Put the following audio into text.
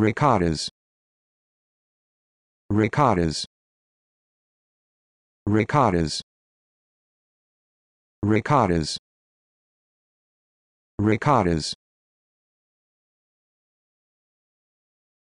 Ricottas. Ricottas. Ricottas. Ricottas. Ricottas.